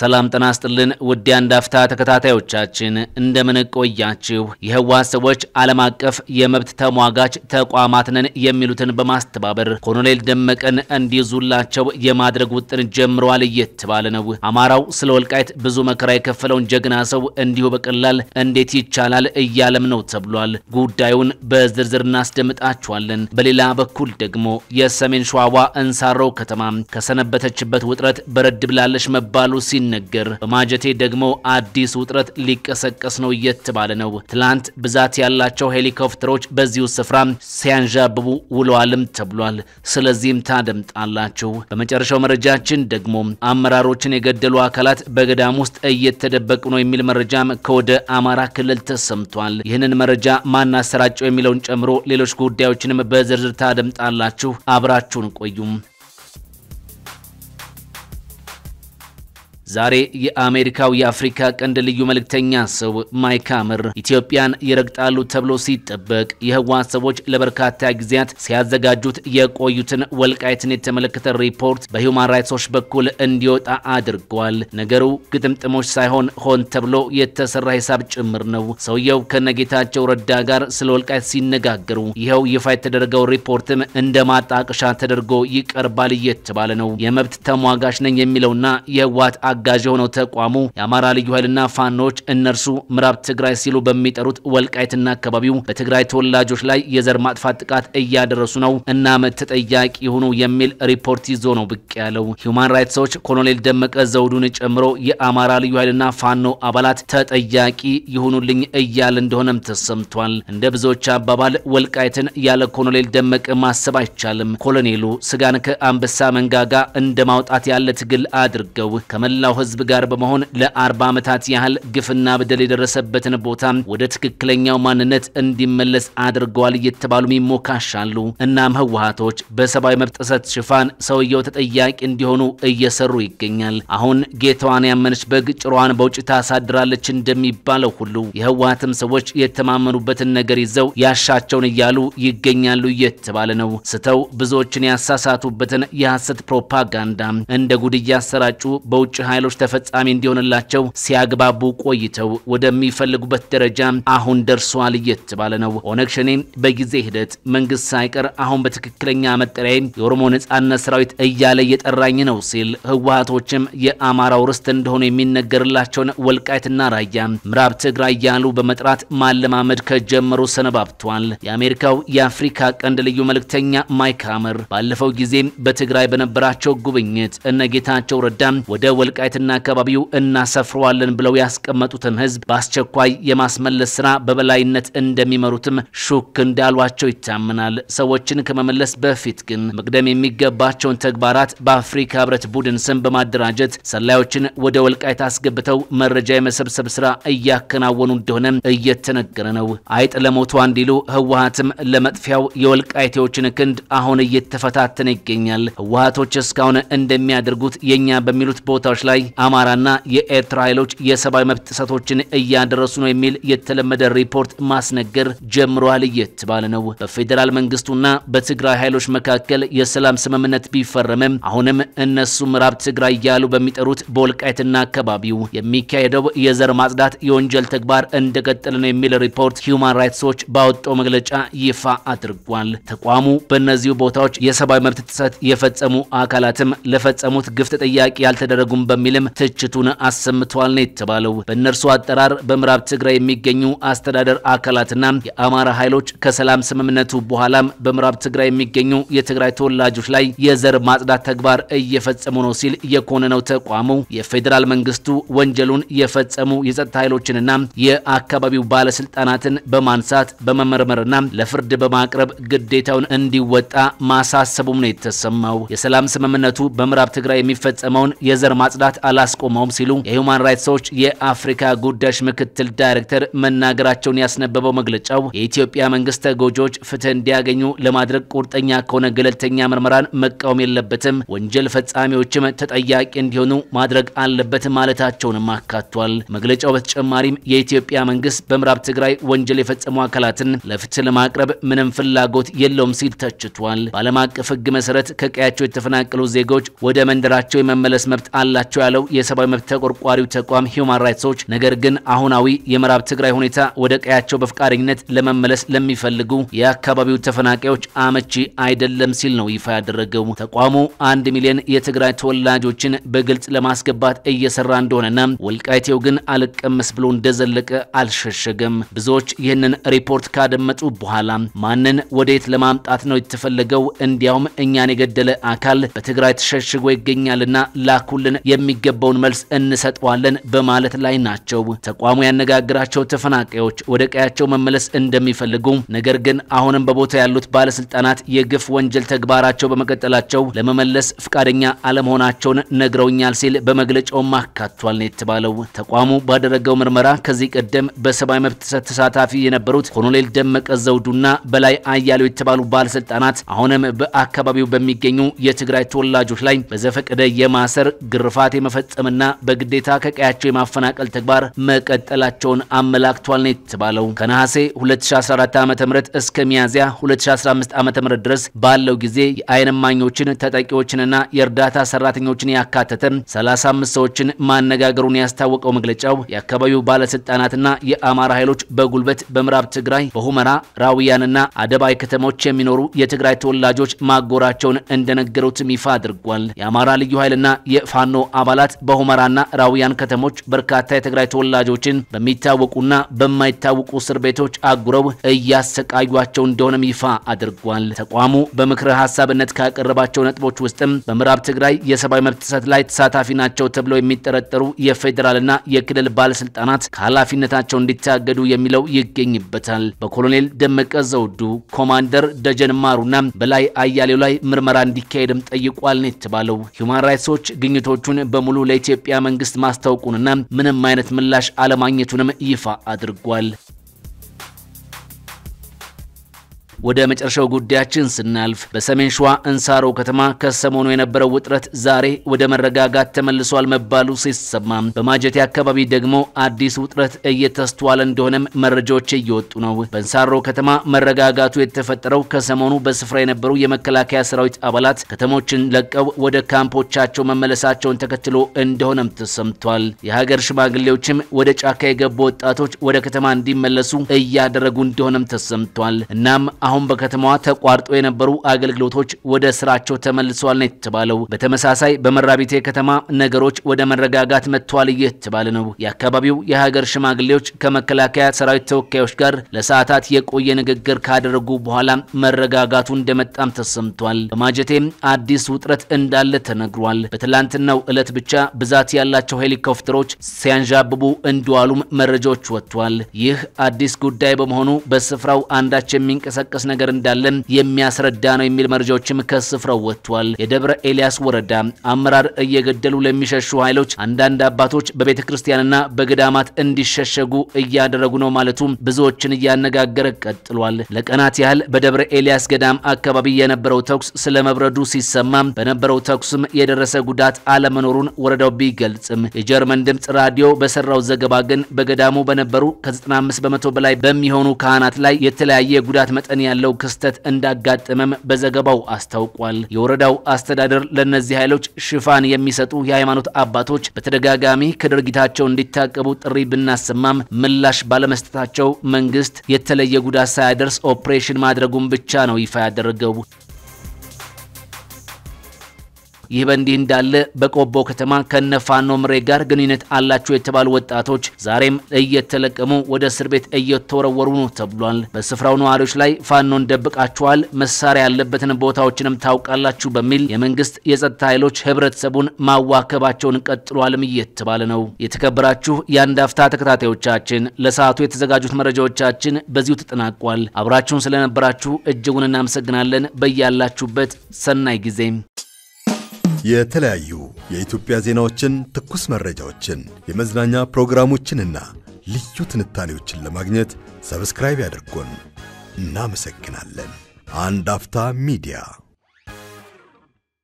ሰላም ጤና ይስጥልን ውድ ተከታታዮቻችን እንደምን ቆያችሁ? የህወሓት ሰዎች ዓለም አቀፍ የመብት ተሟጋች ተቋማት ነን የሚሉትን በማስተባበር ኮሎኔል ደመቀን እንዲይዙላቸው የማድረግ ውጥን ጀምረዋል እየተባለ ነው። አማራው ስለ ወልቃይት ብዙ መከራ የከፈለውን ጀግና ሰው እንዲሁ በቀላል እንዴት ይቻላል እያለም ነው ተብሏል። ጉዳዩን በዝርዝር እናስደምጣችኋለን። በሌላ በኩል ደግሞ የሰሜን ሸዋዋ እንሳሮ ከተማ ከሰነበተችበት ውጥረት በረድ ብላለች መባሉ ሲ ሲነገር በማጀቴ ደግሞ አዲስ ውጥረት ሊቀሰቀስ ነው እየተባለ ነው። ትላንት ብዛት ያላቸው ሄሊኮፕተሮች በዚሁ ስፍራ ሲያንዣብቡ ውለዋልም ተብሏል። ስለዚህም ታደምጣላችሁ። በመጨረሻው መረጃችን ደግሞ አመራሮችን የገደሉ አካላት በገዳም ውስጥ እየተደበቁ ነው የሚል መረጃም ከወደ አማራ ክልል ተሰምቷል። ይህንን መረጃ አሰራጨው የሚለውን ጨምሮ ሌሎች ጉዳዮችንም በዝርዝር ታደምጣላችሁ። አብራችሁን ቆዩም። ዛሬ የአሜሪካው የአፍሪካ ቀንድ ልዩ መልእክተኛ ሰው ማይክ ሐመር ኢትዮጵያን ይረግጣሉ ተብሎ ሲጠበቅ የህወሓት ሰዎች ለበርካታ ጊዜያት ሲያዘጋጁት የቆዩትን ወልቃይትን የተመለከተ ሪፖርት በሂውማን ራይትሶች በኩል እንዲወጣ አድርጓል። ነገሩ ግጥምጥሞች ሳይሆን ሆን ተብሎ የተሰራ ሂሳብ ጭምር ነው። ሰውየው ከነጌታቸው ረዳ ጋር ስለ ወልቃይት ሲነጋገሩ ይኸው ይፋ የተደረገው ሪፖርትም እንደ ማጣቀሻ ተደርጎ ይቀርባል እየተባለ ነው። የመብት ተሟጋች ነኝ የሚለውና የህወሓት አጋዥ የሆነው ተቋሙ የአማራ ልዩ ኃይልና ፋኖች እነርሱ ምዕራብ ትግራይ ሲሉ በሚጠሩት ወልቃይትና አካባቢው በትግራይ ተወላጆች ላይ የዘር ማጥፋት ጥቃት እያደረሱ ነው እና ተጠያቂ ይሁኑ የሚል ሪፖርት ይዞ ነው ብቅ ያለው። ሂውማን ራይትስ ዎች ኮሎኔል ደመቀ ዘውዱን ጨምሮ የአማራ ልዩ ኃይልና ፋኖ አባላት ተጠያቂ ይሁኑልኝ እያለ እንደሆነም ተሰምቷል። እንደ ብዙዎች አባባል ወልቃይትን ያለ ኮሎኔል ደመቀ ማሰብ አይቻልም። ኮሎኔሉ ስጋን ከአንበሳ መንጋጋ እንደማውጣት ያለ ትግል አድርገው ከመላ ከመላው ህዝብ ጋር በመሆን ለ40 ዓመታት ያህል ግፍና በደል የደረሰበትን ቦታ ወደ ትክክለኛው ማንነት እንዲመለስ አድርገዋል እየተባሉም ይሞካሻሉ። እናም ህወሀቶች በሰብአዊ መብት ጥሰት ሽፋን ሰውየው ተጠያቂ እንዲሆኑ እየሰሩ ይገኛል። አሁን ጌታዋን ያመነች በግ ጭሯዋን በውጭ ታሳድራለች እንደሚባለው ሁሉ የህወሀትም ሰዎች የተማመኑበትን ነገር ይዘው ያሻቸውን እያሉ ይገኛሉ እየተባለ ነው። ስተው ብዙዎችን ያሳሳቱበትን የሐሰት ፕሮፓጋንዳ እንደ ጉድ እያሰራጩ በውጭ ኃይሎች ተፈጻሚ እንዲሆንላቸው ሲያግባቡ ቆይተው ወደሚፈልጉበት ደረጃ አሁን ደርሷል እየተባለ ነው። ኦነግ ሸኔ በጊዜ ሂደት መንግስት ሳይቀር አሁን በትክክለኛ መጠሪያ የኦሮሞ ነጻነት ሰራዊት እያለ እየጠራኝ ነው ሲል ህወሀቶችም የአማራው ርስት እንደሆነ የሚነገርላቸውን ወልቃይትና ራያ ምዕራብ ትግራይ ያሉ በመጥራት ማለማመድ ከጀመሩ ሰነባብቷል። የአሜሪካው የአፍሪካ ቀንድ ልዩ መልእክተኛ ማይክ ሀመር ባለፈው ጊዜ በትግራይ በነበራቸው ጉብኝት እነ ጌታቸው ረዳ ወደ ወልቃይ ወልቃይትና አካባቢው እናሰፍረዋለን ብለው ያስቀመጡትን ህዝብ በአስቸኳይ የማስመለስ ስራ በበላይነት እንደሚመሩትም ሹክ እንዳሏቸው ይታመናል። ሰዎችን ከመመለስ በፊት ግን መቅደም የሚገባቸውን ተግባራት በአፍሪካ ህብረት ቡድን ስም በማደራጀት ሰላዮችን ወደ ወልቃይት አስገብተው መረጃ የመሰብሰብ ስራ እያከናወኑ እንደሆነ እየተነገረ ነው። አይጥ ለሞቱ እንዲሉ ህወሀትም ለመጥፊያው የወልቃይቴዎችን ክንድ አሁን እየተፈታተነ ይገኛል። ህወሀቶች እስካሁን እንደሚያደርጉት የኛ በሚሉት ቦታዎች ላይ ላይ አማራና የኤርትራ ኃይሎች የሰብአዊ መብት ጥሰቶችን እያደረሱ ነው የሚል የተለመደ ሪፖርት ማስነገር ጀምረዋል እየተባለ ነው። በፌዴራል መንግስቱና በትግራይ ኃይሎች መካከል የሰላም ስምምነት ቢፈረምም አሁንም እነሱ ምዕራብ ትግራይ እያሉ በሚጠሩት በወልቃይትና አካባቢው የሚካሄደው የዘር ማጽዳት የወንጀል ተግባር እንደቀጠለ ነው የሚል ሪፖርት ሂዩማን ራይትስ ዎች ባወጣው መግለጫ ይፋ አድርጓል። ተቋሙ በእነዚሁ ቦታዎች የሰብአዊ መብት ጥሰት የፈጸሙ አካላትም ለፈጸሙት ግፍ ተጠያቂ ያልተደረጉም በሚልም ትችቱን አሰምተዋል ነው የተባለው። በእነርሱ አጠራር በምዕራብ ትግራይ የሚገኙ አስተዳደር አካላትና የአማራ ኃይሎች ከሰላም ስምምነቱ በኋላም በምዕራብ ትግራይ የሚገኙ የትግራይ ተወላጆች ላይ የዘር ማጽዳት ተግባር እየፈጸሙ ነው ሲል የኮነነው ተቋሙ የፌዴራል መንግስቱ ወንጀሉን የፈጸሙ የጸጥታ ኃይሎችንና የአካባቢው ባለስልጣናትን በማንሳት በመመርመርና ለፍርድ በማቅረብ ግዴታውን እንዲወጣ ማሳሰቡም ነው የተሰማው። የሰላም ስምምነቱ በምዕራብ ትግራይ የሚፈጸመውን የዘር ማጽዳት ጥቃት አላስቆመውም ሲሉ የሁማን ራይትስ ዎች የአፍሪካ ጉዳዮች ምክትል ዳይሬክተር መናገራቸውን ያስነበበው መግለጫው የኢትዮጵያ መንግስት ተጎጂዎች ፍትህ እንዲያገኙ ለማድረግ ቁርጠኛ ከሆነ ገለልተኛ ምርመራን መቃወም የለበትም፣ ወንጀል ፈጻሚዎችም ተጠያቂ እንዲሆኑ ማድረግ አለበት ማለታቸውንም አካቷል። መግለጫው በተጨማሪም የኢትዮጵያ መንግስት በምዕራብ ትግራይ ወንጀል የፈጸሙ አካላትን ለፍትህ ለማቅረብ ምንም ፍላጎት የለውም ሲል ተችቷል። በዓለም አቀፍ ህግ መሰረት ከቀያቸው የተፈናቀሉ ዜጎች ወደ መንደራቸው የመመለስ መብት አላቸው ናቸው ያለው የሰብአዊ መብት ተቆርቋሪው ተቋም ሂውማን ራይትስ ዎች፣ ነገር ግን አሁናዊ የምዕራብ ትግራይ ሁኔታ ወደ ቀያቸው በፈቃደኝነት ለመመለስ ለሚፈልጉ የአካባቢው ተፈናቃዮች አመቺ አይደለም ሲል ነው ይፋ ያደረገው። ተቋሙ አንድ ሚሊዮን የትግራይ ተወላጆችን በግልጽ ለማስገባት እየሰራ እንደሆነና ወልቃይቴው ግን አልቀመስ ብሎ እንደዘለቀ አልሸሸገም። ብዙዎች ይህንን ሪፖርት ካደመጡ በኋላ ማንን ወዴት ለማምጣት ነው የተፈለገው? እንዲያውም እኛን የገደለ አካል በትግራይ ተሸሽጎ ይገኛልና ላኩልን የሚ የሚገባውን መልስ እንሰጠዋለን በማለት ላይ ናቸው። ተቋሙ ያነጋግራቸው ተፈናቃዮች ወደ ቀያቸው መመለስ እንደሚፈልጉ ነገር ግን አሁንም በቦታ ያሉት ባለስልጣናት የግፍ ወንጀል ተግባራቸው በመቀጠላቸው ለመመለስ ፍቃደኛ አለመሆናቸውን ነግረውኛል ሲል በመግለጫውም አካቷል ነው የተባለው። ተቋሙ ባደረገው ምርመራ ከዚህ ቀደም በሰብአዊ መብት ተሳታፊ የነበሩት ኮሎኔል ደመቀ ዘውዱና በላይ አያሌው የተባሉ ባለስልጣናት አሁንም በአካባቢው በሚገኙ የትግራይ ተወላጆች ላይ በዘፈቀደ የማሰር ግርፋት የመፈጸምና በግዴታ ከቀያቸው የማፈናቀል ተግባር መቀጠላቸውን አመላክቷል ነው የተባለው። ከነሐሴ 2014 ዓ.ም እስከ ሚያዝያ 2015 ዓ.ም ድረስ ባለው ጊዜ የአይነማኞችን ተጠቂዎችንና የእርዳታ ሰራተኞችን ያካተተ 35 ሰዎችን ማነጋገሩን ያስታወቀው መግለጫው የአካባቢው ባለስልጣናትና የአማራ ኃይሎች በጉልበት በምዕራብ ትግራይ በሁመራ ራውያንና አደባይ ከተሞች የሚኖሩ የትግራይ ተወላጆች ማጎራቸውን እንደነገሩትም ይፋ አድርጓል። የአማራ ልዩ ኃይልና የፋኖ አባላት በሁመራና ራውያን ከተሞች በርካታ የትግራይ ተወላጆችን በሚታወቁና በማይታወቁ እስር ቤቶች አጉረው እያሰቃዩቸው እንደሆነም ይፋ አድርጓል። ተቋሙ በምክረ ሀሳብነት ካቀረባቸው ነጥቦች ውስጥም በምዕራብ ትግራይ የሰብአዊ መብት ጥሰት ላይ ተሳታፊ ናቸው ተብለው የሚጠረጠሩ የፌዴራልና የክልል ባለስልጣናት ከኃላፊነታቸው እንዲታገዱ የሚለው ይገኝበታል። በኮሎኔል ደመቀ ዘውዱ፣ ኮማንደር ደጀን ማሩና በላይ አያሌው ላይ ምርመራ እንዲካሄድም ጠይቋል ነው የተባለው። ሂውማን ራይትስ ዎች ግኝቶቹን በሙሉ ለኢትዮጵያ መንግስት ማስታወቁንና ምንም አይነት ምላሽ አለማግኘቱንም ይፋ አድርጓል። ወደ መጨረሻው ጉዳያችን ስናልፍ በሰሜን ሸዋ እንሳሮ ከተማ ከሰሞኑ የነበረው ውጥረት ዛሬ ወደ መረጋጋት ተመልሷል መባሉ ሲሰማ በማጀቴ አካባቢ ደግሞ አዲስ ውጥረት እየተስተዋለ እንደሆነም መረጃዎች እየወጡ ነው። በእንሳሮ ከተማ መረጋጋቱ የተፈጠረው ከሰሞኑ በስፍራ የነበሩ የመከላከያ ሰራዊት አባላት ከተሞችን ለቀው ወደ ካምፖቻቸው መመለሳቸውን ተከትሎ እንደሆነም ተሰምቷል። የሀገር ሽማግሌዎችም ወደ ጫካ የገቡ ወጣቶች ወደ ከተማ እንዲመለሱ እያደረጉ እንደሆነም ተሰምቷል። እናም አሁን በከተማዋ ተቋርጦ የነበሩ አገልግሎቶች ወደ ስራቸው ተመልሰዋል ነው የተባለው። በተመሳሳይ በመራቢቴ ከተማ ነገሮች ወደ መረጋጋት መጥተዋል እየተባለ ነው። የአካባቢው የሀገር ሽማግሌዎች ከመከላከያ ሰራዊት ተወካዮች ጋር ለሰዓታት የቆየ ንግግር ካደረጉ በኋላ መረጋጋቱ እንደመጣም ተሰምቷል። በማጀቴም አዲስ ውጥረት እንዳለ ተነግሯል። በትላንትናው ዕለት ብቻ ብዛት ያላቸው ሄሊኮፕተሮች ሲያንዣብቡ እንደዋሉም መረጃዎች ወጥቷል። ይህ አዲስ ጉዳይ በመሆኑ በስፍራው አንዳች የሚንቀሳቀስ የሚንቀሳቀስ ነገር እንዳለ የሚያስረዳ ነው የሚል መረጃዎችም ከስፍራው ወጥቷል። የደብረ ኤልያስ ወረዳ አመራር እየገደሉ ለሚሸሹ ኃይሎች አንዳንድ አባቶች በቤተ ክርስቲያንና በገዳማት እንዲሸሸጉ እያደረጉ ነው ማለቱ ብዙዎችን እያነጋገረ ቀጥሏል። ለቀናት ያህል በደብረ ኤልያስ ገዳም አካባቢ የነበረው ተኩስ ስለመብረዱ ሲሰማ በነበረው ተኩስም የደረሰ ጉዳት አለመኖሩን ወረዳው ቢገልጽም የጀርመን ድምፅ ራዲዮ በሰራው ዘገባ ግን በገዳሙ በነበሩ ከ95 በመቶ በላይ በሚሆኑ ካህናት ላይ የተለያየ ጉዳት መጠን ያለው ክስተት እንዳጋጠመም በዘገባው አስታውቋል። የወረዳው አስተዳደር ለእነዚህ ኃይሎች ሽፋን የሚሰጡ የሃይማኖት አባቶች በተደጋጋሚ ከድርጊታቸው እንዲታቀቡ ጥሪ ብናሰማም ምላሽ ባለመስጠታቸው መንግስት የተለየ ጉዳት ሳያደርስ ኦፕሬሽን ማድረጉን ብቻ ነው ይፋ ያደረገው። ይህ በእንዲህ እንዳለ በቆቦ ከተማ ከነፋኖ ምሬ ጋር ግንኙነት አላቸው የተባሉ ወጣቶች ዛሬም እየተለቀሙ ወደ እስር ቤት እየተወረወሩ ነው ተብሏል። በስፍራው ነዋሪዎች ላይ ፋኖን ደብቃችኋል፣ መሳሪያ ያለበትን ቦታዎችንም ታውቃላችሁ በሚል የመንግስት የጸጥታ ኃይሎች ህብረተሰቡን ማዋከባቸውን ቀጥሏልም እየተባለ ነው። የተከበራችሁ የአንድ አፍታ ተከታታዮቻችን ለሰዓቱ የተዘጋጁት መረጃዎቻችን በዚሁ ተጠናቋል። አብራችሁን ስለነበራችሁ እጅጉን እናመሰግናለን። በያላችሁበት ሰናይ ጊዜ የተለያዩ የኢትዮጵያ ዜናዎችን፣ ትኩስ መረጃዎችን፣ የመዝናኛ ፕሮግራሞችንና ልዩ ትንታኔዎችን ለማግኘት ሰብስክራይብ ያድርጉን። እናመሰግናለን። አንድ አፍታ ሚዲያ